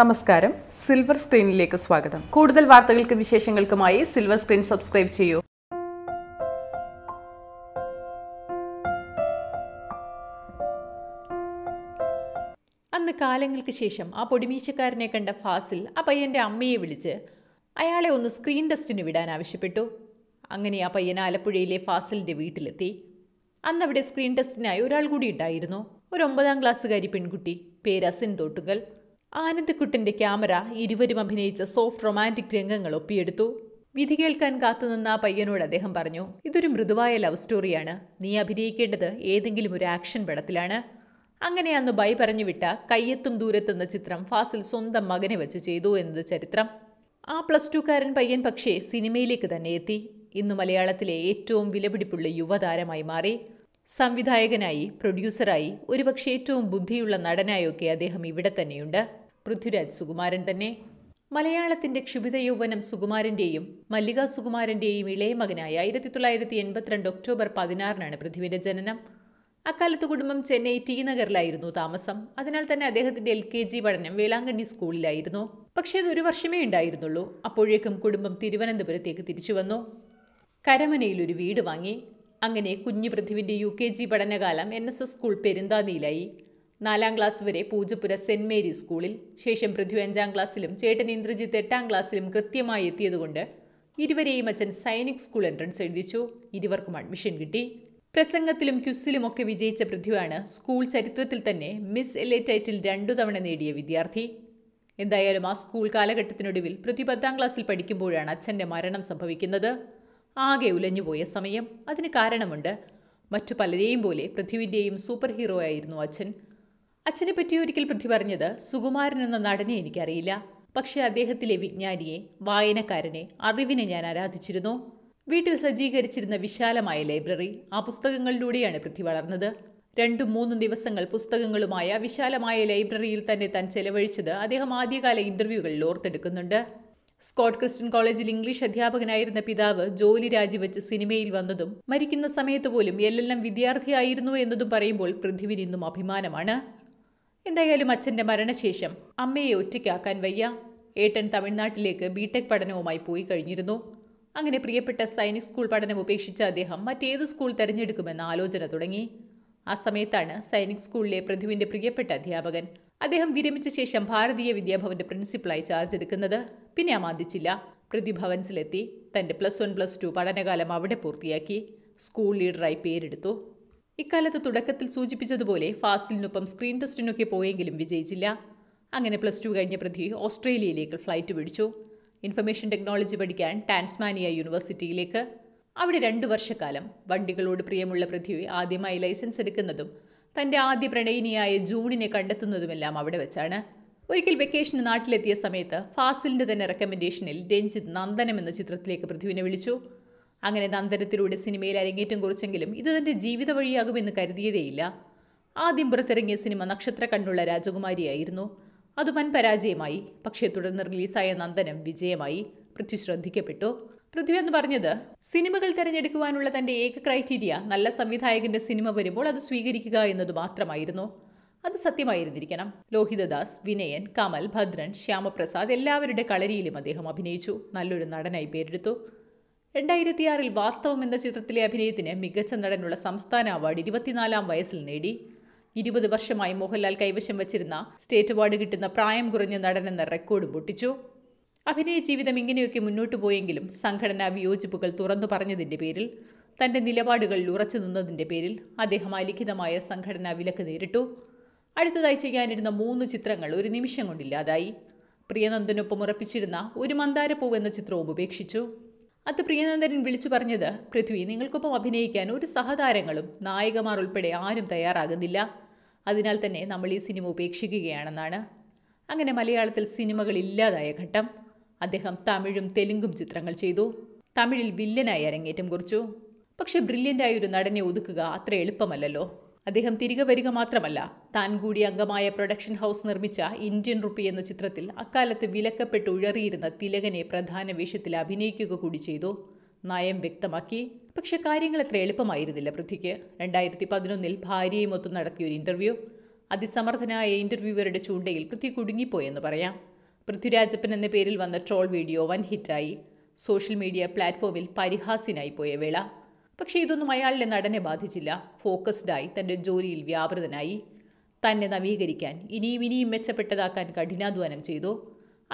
നമസ്കാരം സിൽവർ സ്ക്രീനിലേക്ക് സ്വാഗതം കൂടുതൽ വാർത്തകൾക്കും വിശേഷങ്ങൾക്കുമായി സിൽവർ സ്ക്രീൻ സബ്സ്ക്രൈബ് ചെയ്യൂ അന്ന് കാലങ്ങൾക്ക് ശേഷം ആ പൊടിമീശക്കാരനെ കണ്ട ഫാസിൽ ആ പയ്യന്റെ അമ്മയെ വിളിച്ച് അയാളെ ഒന്ന് സ്ക്രീൻ ടെസ്റ്റിന് വിടാൻ ആവശ്യപ്പെട്ടു അങ്ങനെ ആ പയ്യൻ ആലപ്പുഴയിലെ ഫാസിലിന്റെ വീട്ടിലെത്തി അന്ന് അവിടെ സ്ക്രീൻ ടെസ്റ്റിനായി ഒരാൾ കൂടി ഉണ്ടായിരുന്നു ഒരു ഒമ്പതാം ക്ലാസ്സുകാരി പെൺകുട്ടി പേര് അസിൻ തോട്ടുകൽ ആനന്ദക്കുട്ടൻ്റെ ക്യാമറ ഇരുവരും അഭിനയിച്ച സോഫ്റ്റ് റൊമാൻറ്റിക് രംഗങ്ങൾ ഒപ്പിയെടുത്തു വിധി കേൾക്കാൻ കാത്തുനിന്ന ആ പയ്യനോട് അദ്ദേഹം പറഞ്ഞു ഇതൊരു മൃദുവായ ലവ് സ്റ്റോറിയാണ് നീ അഭിനയിക്കേണ്ടത് ഏതെങ്കിലും ഒരു ആക്ഷൻ പടത്തിലാണ് അങ്ങനെ അന്ന് ബൈ പറഞ്ഞുവിട്ട കയ്യെത്തും ദൂരത്തെന്ന ചിത്രം ഫാസിൽ സ്വന്തം മകനെ വെച്ച് ചെയ്തു എന്നത് ചരിത്രം ആ പ്ലസ് ടുക്കാരൻ പയ്യൻ പക്ഷേ സിനിമയിലേക്ക് തന്നെ എത്തി ഇന്ന് മലയാളത്തിലെ ഏറ്റവും വിലപിടിപ്പുള്ള യുവതാരമായി മാറി സംവിധായകനായി പ്രൊഡ്യൂസറായി ഒരുപക്ഷെ ഏറ്റവും ബുദ്ധിയുള്ള നടനായൊക്കെ അദ്ദേഹം ഇവിടെ തന്നെയുണ്ട് പൃഥ്വിരാജ് സുകുമാരൻ തന്നെ മലയാളത്തിന്റെ ക്ഷുഭിത യൗവനം സുകുമാരന്റെയും മല്ലിക സുകുമാരന്റെയും ഇളയ മകനായ ആയിരത്തി തൊള്ളായിരത്തി എൺപത്തിരണ്ട് ഒക്ടോബർ പതിനാറിനാണ് പൃഥ്വിയുടെ ജനനം അക്കാലത്ത് കുടുംബം ചെന്നൈ ടി നഗറിലായിരുന്നു താമസം അതിനാൽ തന്നെ അദ്ദേഹത്തിന്റെ എൽ കെ ജി പഠനം വേളാങ്കണ്ണി സ്കൂളിലായിരുന്നു പക്ഷേ അത് ഒരു വർഷമേ ഉണ്ടായിരുന്നുള്ളൂ അപ്പോഴേക്കും കുടുംബം തിരുവനന്തപുരത്തേക്ക് തിരിച്ചു വന്നു കരമനയിൽ ഒരു വീട് വാങ്ങി അങ്ങനെ കുഞ്ഞു പൃഥ്വിന്റെ യു കെ ജി പഠനകാലം എൻ എസ് എസ് സ്കൂൾ പെരുന്താനിയിലായി നാലാം ക്ലാസ് വരെ പൂജപ്പുര സെന്റ് മേരി സ്കൂളിൽ ശേഷം പൃഥ്വി അഞ്ചാം ക്ലാസ്സിലും ചേട്ടൻ ഇന്ദ്രജിത്ത് എട്ടാം ക്ലാസ്സിലും കൃത്യമായി എത്തിയതുകൊണ്ട് ഇരുവരെയും അച്ഛൻ സൈനിക് സ്കൂൾ എൻട്രൻസ് എഴുതിച്ചു ഇരുവർക്കും അഡ്മിഷൻ കിട്ടി പ്രസംഗത്തിലും ക്യുസിലുമൊക്കെ വിജയിച്ച പൃഥ്വിയാണ് സ്കൂൾ ചരിത്രത്തിൽ തന്നെ മിസ് എൽ എ ടൈറ്റിൽ രണ്ടു തവണ നേടിയ വിദ്യാർത്ഥി എന്തായാലും ആ സ്കൂൾ കാലഘട്ടത്തിനൊടുവിൽ പൃഥ്വി പത്താം ക്ലാസ്സിൽ പഠിക്കുമ്പോഴാണ് അച്ഛൻ്റെ മരണം സംഭവിക്കുന്നത് ആകെ ഉലഞ്ഞുപോയ സമയം അതിന് കാരണമുണ്ട് മറ്റു പലരെയും പോലെ പൃഥ്വിൻ്റെയും സൂപ്പർ ഹീറോ ആയിരുന്നു അച്ഛൻ അച്ഛനെ പറ്റി ഒരിക്കൽ പൃഥ്വി പറഞ്ഞത് സുകുമാരൻ എന്ന നടനെ എനിക്കറിയില്ല പക്ഷെ അദ്ദേഹത്തിലെ വിജ്ഞാനിയെ വായനക്കാരനെ അറിവിനെ ഞാൻ ആരാധിച്ചിരുന്നു വീട്ടിൽ സജ്ജീകരിച്ചിരുന്ന വിശാലമായ ലൈബ്രറി ആ പുസ്തകങ്ങളിലൂടെയാണ് പൃഥ്വി വളർന്നത് രണ്ടും മൂന്നും ദിവസങ്ങൾ പുസ്തകങ്ങളുമായ വിശാലമായ ലൈബ്രറിയിൽ തന്നെ താൻ ചെലവഴിച്ചത് അദ്ദേഹം ആദ്യകാല ഇന്റർവ്യൂകളിൽ ഓർത്തെടുക്കുന്നുണ്ട് സ്കോട്ട് ക്രിസ്ത്യൻ കോളേജിൽ ഇംഗ്ലീഷ് അധ്യാപകനായിരുന്ന പിതാവ് ജോലി രാജിവെച്ച് സിനിമയിൽ വന്നതും മരിക്കുന്ന സമയത്ത് പോലും എല്ലെല്ലാം വിദ്യാർത്ഥിയായിരുന്നു എന്നതും പറയുമ്പോൾ പൃഥ്വിനിന്നും അഭിമാനമാണ് എന്തായാലും അച്ഛൻ്റെ മരണശേഷം അമ്മയെ ഒറ്റയ്ക്കാക്കാൻ വയ്യ ഏട്ടൻ തമിഴ്നാട്ടിലേക്ക് ബിടെക് പഠനവുമായി പോയി കഴിഞ്ഞിരുന്നു അങ്ങനെ പ്രിയപ്പെട്ട സൈനിക് സ്കൂൾ പഠനം ഉപേക്ഷിച്ച അദ്ദേഹം മറ്റേത് സ്കൂൾ തിരഞ്ഞെടുക്കുമെന്ന ആലോചന തുടങ്ങി ആ സമയത്താണ് സൈനിക് സ്കൂളിലെ പൃഥുവിൻ്റെ പ്രിയപ്പെട്ട അധ്യാപകൻ അദ്ദേഹം വിരമിച്ച ശേഷം ഭാരതീയ വിദ്യാഭവന്റെ പ്രിൻസിപ്പളായി ചാർജ് എടുക്കുന്നത് പിന്നെ അമാദിച്ചില്ല പൃഥ്വി ഭവൻസിലെത്തി തൻ്റെ പ്ലസ് വൺ പ്ലസ് ടു പഠനകാലം അവിടെ പൂർത്തിയാക്കി സ്കൂൾ ലീഡറായി പേരെടുത്തു ഇക്കാലത്ത് തുടക്കത്തിൽ സൂചിപ്പിച്ചതുപോലെ ഫാസിലിനൊപ്പം സ്ക്രീൻ ടെസ്റ്റിനൊക്കെ പോയെങ്കിലും വിജയിച്ചില്ല അങ്ങനെ പ്ലസ് ടു കഴിഞ്ഞ പ്രതി ഓസ്ട്രേലിയയിലേക്ക് ഫ്ലൈറ്റ് പിടിച്ചു ഇൻഫർമേഷൻ ടെക്നോളജി പഠിക്കാൻ ടാൻസ്മാനിയ യൂണിവേഴ്സിറ്റിയിലേക്ക് അവിടെ രണ്ട് വർഷക്കാലം വണ്ടികളോട് പ്രിയമുള്ള പൃഥ്വി ആദ്യമായി ലൈസൻസ് എടുക്കുന്നതും തൻ്റെ ആദ്യ പ്രണയിനിയായ ജൂണിനെ കണ്ടെത്തുന്നതുമെല്ലാം അവിടെ വെച്ചാണ് ഒരിക്കൽ വെക്കേഷന് നാട്ടിലെത്തിയ സമയത്ത് ഫാസിലിൻ്റെ തന്നെ റെക്കമെൻഡേഷനിൽ രഞ്ജിത് നന്ദനം എന്ന ചിത്രത്തിലേക്ക് പൃഥ്വിനെ വിളിച്ചു അങ്ങനെ നന്ദനത്തിലൂടെ സിനിമയിൽ അരങ്ങേറ്റം കുറിച്ചെങ്കിലും ഇത് തന്റെ ജീവിത വഴിയാകുമെന്ന് കരുതിയതേയില്ല ആദ്യം പുറത്തിറങ്ങിയ സിനിമ നക്ഷത്ര കണ്ണുള്ള രാജകുമാരിയായിരുന്നു അത് വൻ പരാജയമായി പക്ഷേ തുടർന്ന് റിലീസായ നന്ദനം വിജയമായി പൃഥ്വി ശ്രദ്ധിക്കപ്പെട്ടു പൃഥ്വി എന്ന് പറഞ്ഞത് സിനിമകൾ തിരഞ്ഞെടുക്കുവാനുള്ള തന്റെ ഏക ക്രൈറ്റീരിയ നല്ല സംവിധായകന്റെ സിനിമ വരുമ്പോൾ അത് സ്വീകരിക്കുക എന്നത് മാത്രമായിരുന്നു അത് സത്യമായിരുന്നിരിക്കണം ലോഹിതദാസ് വിനയൻ കമൽ ഭദ്രൻ ശ്യാമപ്രസാദ് എല്ലാവരുടെ കളരിയിലും അദ്ദേഹം അഭിനയിച്ചു നല്ലൊരു നടനായി പേരെടുത്തു രണ്ടായിരത്തിയാറിൽ വാസ്തവം എന്ന ചിത്രത്തിലെ അഭിനയത്തിന് മികച്ച നടനുള്ള സംസ്ഥാന അവാർഡ് ഇരുപത്തിനാലാം വയസ്സിൽ നേടി ഇരുപത് വർഷമായി മോഹൻലാൽ കൈവശം വച്ചിരുന്ന സ്റ്റേറ്റ് അവാർഡ് കിട്ടുന്ന പ്രായം കുറഞ്ഞ നടനെന്ന റെക്കോർഡും പൊട്ടിച്ചു അഭിനയ ജീവിതം ഇങ്ങനെയൊക്കെ മുന്നോട്ടു പോയെങ്കിലും സംഘടനാ വിയോജിപ്പുകൾ തുറന്നു പറഞ്ഞതിന്റെ പേരിൽ തന്റെ നിലപാടുകളിൽ ഉറച്ചു നിന്നതിന്റെ പേരിൽ അദ്ദേഹം അലിഖിതമായ സംഘടനാ വിലക്ക് നേരിട്ടു അടുത്തതായി ചെയ്യാനിരുന്ന മൂന്ന് ചിത്രങ്ങൾ ഒരു നിമിഷം കൊണ്ടില്ലാതായി പ്രിയനന്ദനൊപ്പം ഉറപ്പിച്ചിരുന്ന ഒരു മന്ദാരപ്പൂവ് എന്ന ചിത്രവും ഉപേക്ഷിച്ചു അത് പ്രിയനന്ദൻ വിളിച്ചു പറഞ്ഞത് പൃഥ്വി നിങ്ങൾക്കൊപ്പം അഭിനയിക്കാൻ ഒരു സഹതാരങ്ങളും നായകമാർ ഉൾപ്പെടെ ആരും തയ്യാറാകുന്നില്ല അതിനാൽ തന്നെ നമ്മൾ ഈ സിനിമ ഉപേക്ഷിക്കുകയാണെന്നാണ് അങ്ങനെ മലയാളത്തിൽ സിനിമകൾ ഇല്ലാതായ ഘട്ടം അദ്ദേഹം തമിഴും തെലുങ്കും ചിത്രങ്ങൾ ചെയ്തു തമിഴിൽ വില്ലനായി അരങ്ങേറ്റം കുറിച്ചു പക്ഷേ ബ്രില്യൻ്റായ ഒരു നടനെ ഒതുക്കുക അത്ര എളുപ്പമല്ലല്ലോ അദ്ദേഹം തിരികെ വരിക മാത്രമല്ല താൻ കൂടി അംഗമായ പ്രൊഡക്ഷൻ ഹൗസ് നിർമ്മിച്ച ഇന്ത്യൻ റുപ്പി എന്ന ചിത്രത്തിൽ അക്കാലത്ത് വിലക്കപ്പെട്ട് ഉഴറിയിരുന്ന തിലകനെ പ്രധാന വേഷത്തിൽ അഭിനയിക്കുക കൂടി ചെയ്തു നയം വ്യക്തമാക്കി പക്ഷേ കാര്യങ്ങൾ അത്ര എളുപ്പമായിരുന്നില്ല പൃഥ്വിക്ക് രണ്ടായിരത്തി പതിനൊന്നിൽ ഭാര്യയുമൊത്ത് നടത്തിയ ഒരു ഇൻ്റർവ്യൂ അതിസമർത്ഥനായ ഇൻ്റർവ്യൂവറുടെ ചൂണ്ടയിൽ പൃഥ്വി കുടുങ്ങിപ്പോയെന്ന് പറയാം പൃഥ്വിരാജപ്പൻ എന്ന പേരിൽ വന്ന ട്രോൾ വീഡിയോ വൻ ഹിറ്റായി സോഷ്യൽ മീഡിയ പ്ലാറ്റ്ഫോമിൽ പരിഹാസ്യനായി പോയ വേള പക്ഷേ ഇതൊന്നും അയാളിലെ നടനെ ബാധിച്ചില്ല ഫോക്കസ്ഡായി തൻ്റെ ജോലിയിൽ വ്യാപൃതനായി തന്നെ നവീകരിക്കാൻ ഇനിയും ഇനിയും മെച്ചപ്പെട്ടതാക്കാൻ കഠിനാധ്വാനം ചെയ്തു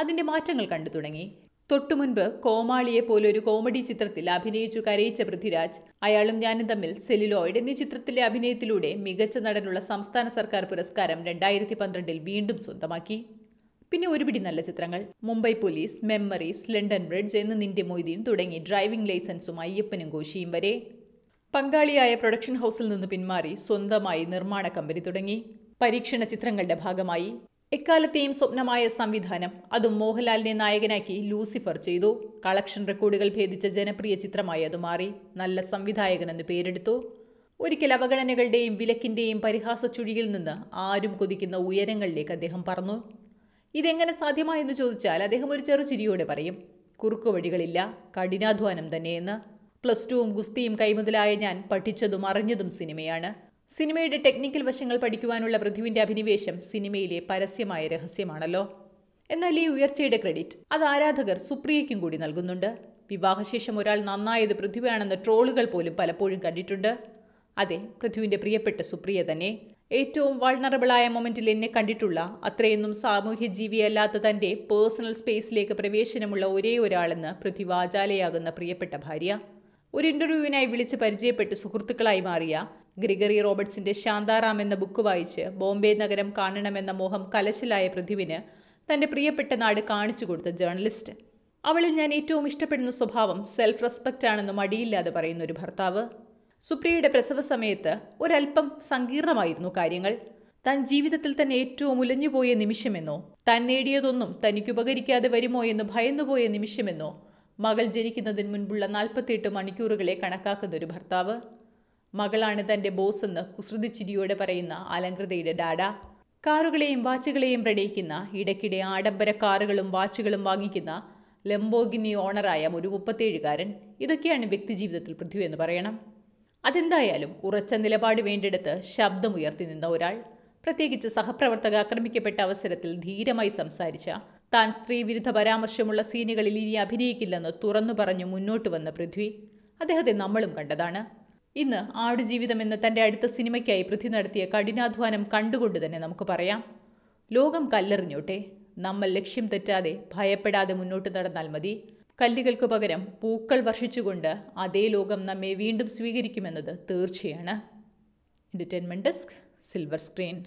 അതിൻ്റെ മാറ്റങ്ങൾ കണ്ടു തുടങ്ങി തൊട്ടുമുൻപ് കോമാളിയെ പോലെ ഒരു കോമഡി ചിത്രത്തിൽ അഭിനയിച്ചു കരയിച്ച പൃഥ്വിരാജ് അയാളും ഞാനും തമ്മിൽ സെലിലോയിഡ് എന്നീ ചിത്രത്തിലെ അഭിനയത്തിലൂടെ മികച്ച നടനുള്ള സംസ്ഥാന സർക്കാർ പുരസ്കാരം രണ്ടായിരത്തി പന്ത്രണ്ടിൽ വീണ്ടും സ്വന്തമാക്കി പിന്നെ ഒരുപിടി നല്ല ചിത്രങ്ങൾ Mumbai police memories London bridge എന്ന് നിന്റെ മൊയ്തീൻ തുടങ്ങി ഡ്രൈവിംഗ് ലൈസൻസും അയ്യപ്പനും കോശിയും വരെ പങ്കാളിയായ പ്രൊഡക്ഷൻ ഹൗസിൽ നിന്ന് പിന്മാറി സ്വന്തമായി നിർമ്മാണ കമ്പനി തുടങ്ങി പരീക്ഷണ ചിത്രങ്ങളുടെ ഭാഗമായി എക്കാലത്തെയും സ്വപ്നമായ സംവിധാനം അതും മോഹൻലാലിനെ നായകനാക്കി ലൂസിഫർ ചെയ്തു കളക്ഷൻ റെക്കോർഡുകൾ ഭേദിച്ച ജനപ്രിയ ചിത്രമായി അത് മാറി നല്ല സംവിധായകനെന്ന് പേരെടുത്തു ഒരിക്കൽ അവഗണനകളുടെയും വിലക്കിന്റെയും പരിഹാസ ചുഴിയിൽ നിന്ന് ആരും കൊതിക്കുന്ന ഉയരങ്ങളിലേക്ക് അദ്ദേഹം പറഞ്ഞു ഇതെങ്ങനെ സാധ്യമായെന്ന് ചോദിച്ചാൽ അദ്ദേഹം ഒരു ചെറു ചിരിയോടെ പറയും കുറുക്കുവഴികളില്ല കഠിനാധ്വാനം തന്നെയെന്ന് പ്ലസ് ടുവും ഗുസ്തിയും കൈമുതലായ ഞാൻ പഠിച്ചതും അറിഞ്ഞതും സിനിമയാണ് സിനിമയുടെ ടെക്നിക്കൽ വശങ്ങൾ പഠിക്കുവാനുള്ള പൃഥ്വിൻ്റെ അഭിനിവേശം സിനിമയിലെ പരസ്യമായ രഹസ്യമാണല്ലോ എന്നാൽ ഈ ഉയർച്ചയുടെ ക്രെഡിറ്റ് അത് ആരാധകർ സുപ്രിയയ്ക്കും കൂടി നൽകുന്നുണ്ട് വിവാഹശേഷം ഒരാൾ നന്നായത് പൃഥ്വിയാണെന്ന ട്രോളുകൾ പോലും പലപ്പോഴും കണ്ടിട്ടുണ്ട് അതെ പൃഥ്വിൻ്റെ പ്രിയപ്പെട്ട സുപ്രിയ തന്നെ ഏറ്റവും വൾണറബിളായ മൊമെന്റിൽ എന്നെ കണ്ടിട്ടുള്ള അത്രയൊന്നും സാമൂഹ്യ ജീവിയല്ലാത്ത തന്റെ പേഴ്സണൽ സ്പേസിലേക്ക് പ്രവേശനമുള്ള ഒരേ ഒരാളെന്ന് വാചാലയാകുന്ന പ്രിയപ്പെട്ട ഭാര്യ ഒരു ഇന്റർവ്യൂവിനായി വിളിച്ച് പരിചയപ്പെട്ട് സുഹൃത്തുക്കളായി മാറിയ ഗ്രിഗറി റോബർട്സിന്റെ ശാന്താറാം എന്ന ബുക്ക് വായിച്ച് ബോംബെ നഗരം കാണണമെന്ന മോഹം കലശലായ പൃഥ്വിന് തന്റെ പ്രിയപ്പെട്ട നാട് കാണിച്ചു കൊടുത്ത ജേർണലിസ്റ്റ് അവളിൽ ഞാൻ ഏറ്റവും ഇഷ്ടപ്പെടുന്ന സ്വഭാവം സെൽഫ് റെസ്പെക്റ്റ് ആണെന്ന് അടിയില്ലാതെ പറയുന്ന ഒരു ഭർത്താവ് സുപ്രിയയുടെ പ്രസവ സമയത്ത് ഒരൽപ്പം സങ്കീർണമായിരുന്നു കാര്യങ്ങൾ താൻ ജീവിതത്തിൽ തന്നെ ഏറ്റവും ഉലഞ്ഞുപോയ നിമിഷമെന്നോ താൻ നേടിയതൊന്നും തനിക്കുപകരിക്കാതെ വരുമോ എന്ന് ഭയന്നുപോയ നിമിഷമെന്നോ മകൾ ജനിക്കുന്നതിന് മുൻപുള്ള നാൽപ്പത്തിയെട്ട് മണിക്കൂറുകളെ കണക്കാക്കുന്ന ഒരു ഭർത്താവ് മകളാണ് തന്റെ ബോസ് എന്ന് കുസൃതി ചിരിയോടെ പറയുന്ന അലങ്കൃതയുടെ ഡാഡ കാറുകളെയും വാച്ചുകളെയും പ്രണയിക്കുന്ന ഇടയ്ക്കിടെ ആഡംബര കാറുകളും വാച്ചുകളും വാങ്ങിക്കുന്ന ലംബോഗിനി ഓണറായ ഒരു മുപ്പത്തേഴുകാരൻ ഇതൊക്കെയാണ് വ്യക്തിജീവിതത്തിൽ പൃഥ്വി എന്ന് പറയണം അതെന്തായാലും ഉറച്ച നിലപാട് വേണ്ടെടുത്ത് ശബ്ദമുയർത്തി നിന്ന ഒരാൾ പ്രത്യേകിച്ച് സഹപ്രവർത്തക ആക്രമിക്കപ്പെട്ട അവസരത്തിൽ ധീരമായി സംസാരിച്ച താൻ സ്ത്രീവിരുദ്ധ പരാമർശമുള്ള സീനുകളിൽ ഇനി അഭിനയിക്കില്ലെന്ന് തുറന്നു പറഞ്ഞു മുന്നോട്ട് വന്ന പൃഥ്വി അദ്ദേഹത്തെ നമ്മളും കണ്ടതാണ് ഇന്ന് ആടുജീവിതം എന്ന തൻ്റെ അടുത്ത സിനിമയ്ക്കായി പൃഥ്വി നടത്തിയ കഠിനാധ്വാനം കണ്ടുകൊണ്ട് തന്നെ നമുക്ക് പറയാം ലോകം കല്ലെറിഞ്ഞോട്ടെ നമ്മൾ ലക്ഷ്യം തെറ്റാതെ ഭയപ്പെടാതെ മുന്നോട്ട് നടന്നാൽ മതി കല്ലുകൾക്ക് പകരം പൂക്കൾ വർഷിച്ചുകൊണ്ട് അതേ ലോകം നമ്മെ വീണ്ടും സ്വീകരിക്കുമെന്നത് തീർച്ചയാണ് എൻ്റർടൈൻമെൻറ്റ് ഡെസ്ക് സിൽവർ സ്ക്രീൻ